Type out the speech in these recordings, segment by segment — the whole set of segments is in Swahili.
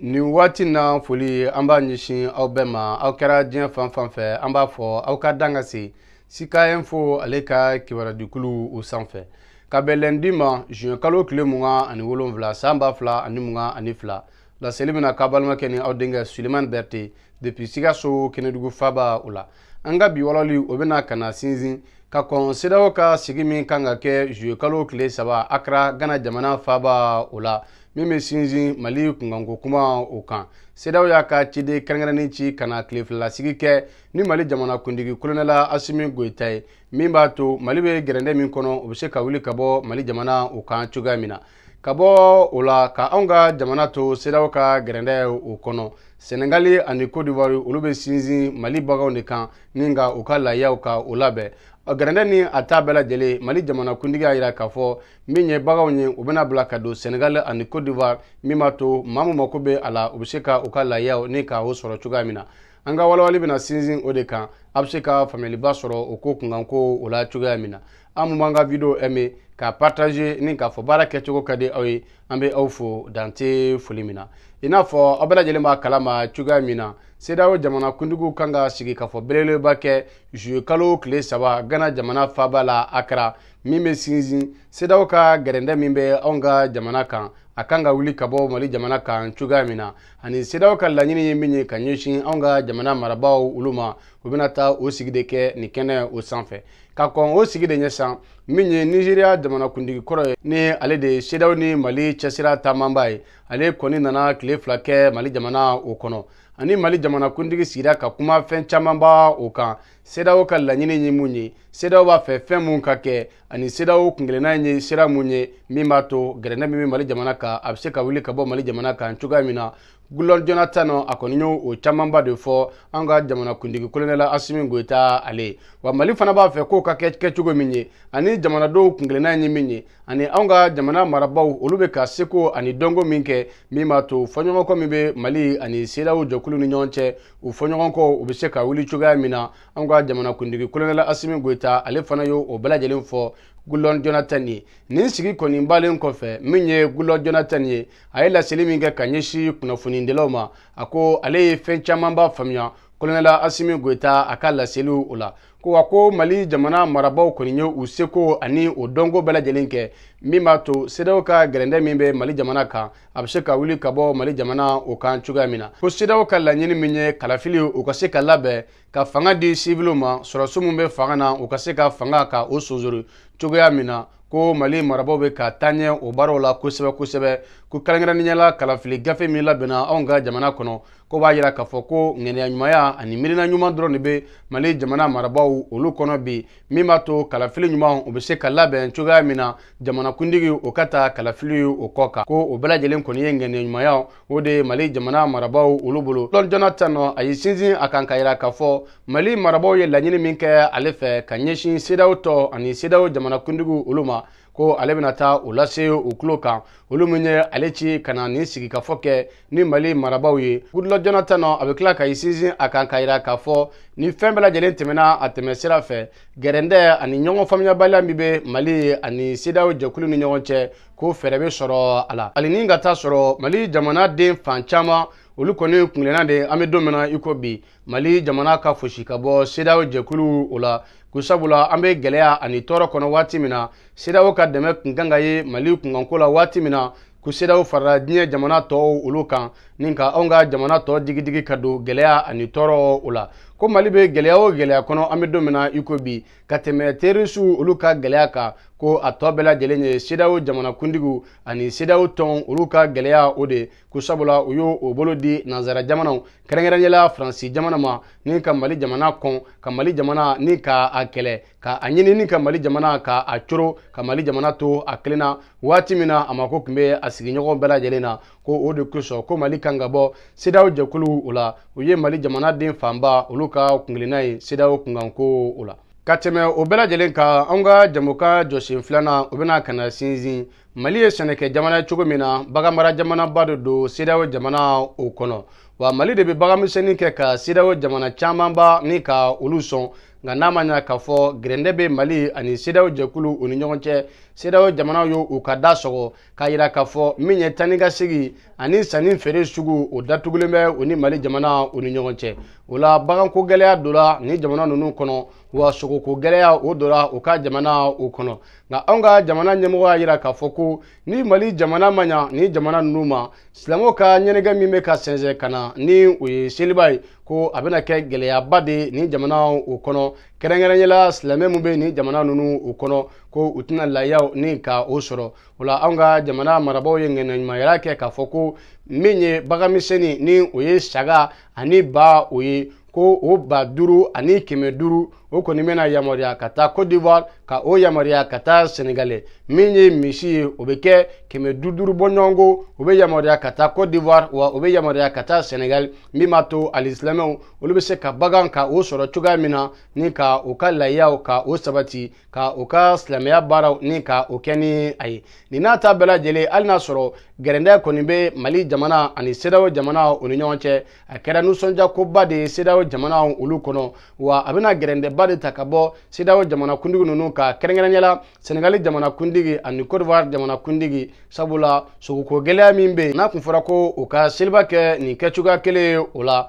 nin waati na foli an b'a ɲɛsin aw bɛɛ ma aw kɛra diɲɛ fan fan fɛ an b'a fɔ aw ka dan ka se sikayen fo ale ka kibaradikulu o sanfɛ ka bɛn lɛndi ma juɲɛ kalo tile mugan ani wolonfila san b'a fila ani mugan ani fila laseli bena ka balimakɛ ni aw denkɛ suleman berte depuis sikaso kɛnɛdugu faba o la an ka bi wɔlɔli o bena ka sinsin ka kɔn sedaw ka sigi min kan ka kɛ zuyekalo tile saba akra gana jamana faba o la min be sinsin mali kunkanko kuma o kan sedaw y'a ka ciden kɛrɛnkɛrɛnnin ci ka na tile filalasigi kɛ ni mali jamana kuntigi kolonɛla asimi goyita ye min b'a to mali be gɛrɛndɛ min kɔnɔ o be se ka wuli ka bɔ mali jamana o kan cogoya min na ka bɔ o la ka anw ka jamana to sedaw ka gɛrɛndɛ o kɔnɔ senegali ani cote d'ivoire olu be sinsin mali baganw de kan ni ka u ka layiyaw ka o labɛn gɛrɛndɛ ni a t'a bɛɛ lajɛlen mali jamana kuntigi y'a yira k'a fɔ min ye bagaw ye u bena bila ka don senegal ani cote d'ivoire min b'a to maa mu mako be a la u be se ka u ka layaw ni ka o sɔrɔ cogoya min na an ka walawali bena sinsin o de kan a be se ka faamuyaliba sɔrɔ o ko kunkan ko o la cogoya min na an mun b'an ka video ɛme k'a partage ni k'a fɔ baara kɛcogo ka di aw ye an be aw fo dante foli min na i n'a fɔ aw bɛlajɛlen b'a kalama cogoya min na sedaw jamana kuntigiw kan ka sigi k'a fɔ belebeleba kɛ zuye kalo tile saba gana jamana faba la akara min be sinsin sedaw ka gɛrɛndɛ min bɛ anw ka jamana kan a kan ka wuli ka bɔ mali jamana kan cogoya min na ani sedaw ka laɲini ye min ye ka ɲɛsin anw ka jamana marabaw olu ma u bena taa ka o sigi de kɛ nin kɛnɛ o sanfɛ ka kɔn o sigi de ɲɛ san min ye nizeriya jamana kuntigi kɔrɔ ye ni ale de ye sedaw ni mali cɛsira taamaba ye ale kɔni nana tile fila kɛ mali jamana o kɔnɔ ani mali jamana kuntigi sigira ka kuma fɛn camanba o kan sedaw ka laɲini ye mun ye sedaw b'a fɛ fɛn mun ka kɛ ani sedaw kunkelenna ye sira mun ye min b'a to gɛrɛndɛ min bɛ mali jamana kan a bɛ se ka wuli ka bɔ mali jamana kan cogoya min na gulɔn jonathan a kɔni y'o camanba de fɔ an ka jamana kundigi kolonɛla asimi goita ale wa mali fana b'a fɛ k'o ka kɛ kɛcogo min ye ani jamanadenw kunkelenna ye min ye ani anw ka jamana marabaw olu be ka seko ani dɔnko min kɛ min b'a to fɔɲɔgɔnkɔ min be mali ani sedaw jɛkulu ni ɲɔgɔn cɛ u fɔɲɔgɔnkɔ u be se ka wuli cogoya min na anw ka jamana kundigi kolonɛla asimi goita ale fana y'o o bɛlajɛlen fɔ gulon jonathan ye nin sigi kɔni balen kɔfɛ min ye gulon jonathan ye a ye laseli min kɛ ka ɲɛsi kunnafonidilaw ma a ko ale ye fɛn caman b'a faamuya kolonɛla asimi goyita a ka laseliw o la ko wa ko mali jamana marabaw kɔni ye u seko ani o dɔnko bɛɛ lajɛlen kɛ min b'a to sedaw ka gɛrɛndɛ min bɛ mali jamana kan a bɛ se ka wuli ka bɔ mali jamana o kan cogoya min na ko sedaw ka laɲini min ye kalafili o ka se ka labɛn ka fanga di siviliw ma sɔrɔsi min bɛ fanga na o ka se ka fanga ka o sonsori cogoya min na ko mali marabaw bɛ ka taaɲɛ o baaraw la kosɛbɛ kosɛbɛ ko kɛrɛnkɛrɛnninyala kalafili gafe min labɛnna anw ka jamana kɔnɔ ko b'a yira k'a fɔ ko ŋɛnɛyaɲumanya ani ɲuman dɔrɔn ne be mali jamana marabaw olu kɔnɔ bi min b'a to kalafili ɲuman o be se ka labɛn cogoya min na kundigi o ka ta kalafili o kɔ kan ko o bɛlajɛlen kɔni ye ŋɛnɛyaɲumanya o de mali jamana marabaw olu bolo lord jonathan nɔ a ye sinsin a kan ka yira k'a fɔ mali marabaw ye laɲini min kɛ ale fɛ ka ɲɛsin sedaw tɔ ani sedaw jamanakuntigiw olu ma ko ale bɛna taa o lase o tulo kan olu min ye ale ci ka na nin sigikafɔ kɛ ni mali marabaaw ye goodluck jonathan a bɛ tila ka i sinsin a kan k'a yira k'a fɔ ni fɛn bɛɛ lajɛlen tɛmɛna a tɛmɛ sira fɛ gɛrɛndɛ ani ɲɔgɔn faamuyabaliya min bɛ mali ani sidaw jɛkulu ni ɲɔgɔn cɛ ko fɛɛrɛ bɛ sɔrɔ a la hali ni ka taa sɔrɔ mali jamana den fan caman olu kɔni kungilen de an bɛ don min na i ko bi mali jamana ka fosi ka bɔ sedaw jɛkulu o la ko sabula an bɛ gɛlɛya ani tɔɔrɔ kɔnɔ waati min na sedaw ka dɛmɛ kun kan ka ye mali kunkanko la waati min na ko sedaw farala diɲɛ jamana tɔw olu kan ni ka anw ka jamana tɔ digidigi ka don gɛlɛya ani tɔɔrɔ o la ko mali bɛ gɛlɛya o gɛlɛya kɔnɔ an bɛ don min na i ko bi ka tɛmɛ terisiw olu ka gɛlɛya kan ko a tɔ bɛɛ lajɛlen ye sedaw jamanakuntigiw ani sedaw tɔn olu ka gɛlɛya o de ko sabula u y' o bolo di nazara jamanaw kɛrɛnkɛrɛnyala faransi jamana ma ni ka mali jamana kɔn ka mali jamana ni ka a kɛlɛ ka a ɲini ni ka mali jamana ka a coro ka mali jamana to a kelen na waati min na a mako tun bɛ a sigiɲɔgɔn bɛɛ lajɛlen na ko o de kosɔn ko mali kan ka bɔ sedaw jɛkulu o la u ye mali jamanaden fanba olu ka kungelenna ye sedaw kunkanko o la ka tɛmɛ o bɛɛ lajɛlen kan anw ka jamukan jɔsen filanan o bɛna ka na sinsin mali ye sɛnɛkɛ jamana ye cogo min na baganmara jamanaba de don sedaw jamana o kɔnɔ wa mali de bɛ baganmisɛnnin kɛ ka sedaw jamana camanba ni ka olu sɔn nka n'a ma ɲa k'a fɔ gɛrɛndɛ bɛ mali ani sedaw jɛkulu o ni ɲɔgɔn cɛ CEDEAO jamanaw y'o u ka da sɔgɔ k'a yira k'a fɔ min ye tani ka segin ani sanni feere sugu o datugulen bɛ o ni mali jamana o ni ɲɔgɔn cɛ o la baganko gɛlɛya donna nin jamana ninnu kɔnɔ wa sogoko gɛlɛya o donna u ka jamana o kɔnɔ nka anw ka jamana ɲɛmɔgɔ y'a yira k'a fɔ ko ni mali jamana ma ɲa ni jamana nunu ma silamɛw ka ɲɛnɛgɛ min bɛ ka sɛnsɛn ka na ni o ye seliba ye ko a bena kɛ gɛlɛyaba de ni jamana o kɔnɔ kɛrɛnkɛrɛnyala silamɛ min be ni jamana nunu o kɔnɔ ko u tɛna layaw ni ka o sɔrɔ o la anw ka jamana marabaw ye ŋɛnɛɲumanyara kɛ k'a fɔ ko min ye bagamisɛnni ni o ye saga ani ba o ye ko o ba duuru ani kɛmɛ duuru o kɔni bɛna yamaruya ka taa cote d'ivoire ka o yamaruya ka taa senegal min ye misi ye o bɛ kɛ kɛmɛ du duuru bɔɲɔgɔnko o bɛ yamaruya ka taa cote d'ivoire wa o bɛ yamaruya ka taa senegal min b'a to alisilamɛw olu bɛ se ka bagan ka o sɔrɔ cogoya min na ni ka o ka layiyaw ka o sabati ka o ka silamɛya baaraw ni ka o kɛ ni a ye nin n'a ta bɛɛ lajɛlen hali n'a sɔrɔ gɛrɛndɛ kɔni bɛ mali jamana ani sedaw jamana o ni ɲɔgɔn cɛ a kɛra nisɔndiyakoba de ye sedaw jamana olu kɔnɔ wa a bɛna gɛrɛndɛ ba de ta ka bɔ sidaw jamana kundigi ninnu ka kɛrɛnkɛrɛnyala senegali jamana kundigi ani cote d'ivoire jamana kundigi sabula sogoko gɛlɛya min bɛ yen n'a kun fɔra ko u ka seliba kɛ nin kɛcogoya kelen ye o la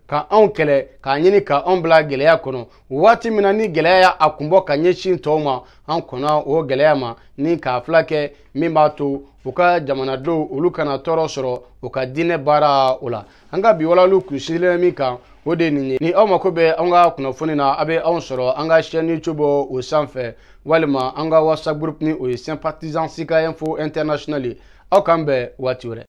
ka anw kɛlɛ k'a ɲini ka anw bila gɛlɛya kɔnɔ waati min na ni gɛlɛya y'a a kunbɔ ka ɲɛsin tɔw ma an kɔnɔ o gɛlɛya ma ni k'a fila kɛ min b'a to u ka jamanadenw olu kana tɔɔrɔ sɔrɔ u ka diinɛ baara o la an ka bi walawaliw kun sigilen min kan o de ye nin ye ni aw mako bɛ an ka kunnafoni na a bɛ anw sɔrɔ an ka chaîne cobo o sanfɛ walima an ka whatsapp groupe ni o ye sympathisant sika info international ye aw k'an bɛn waati wɛrɛ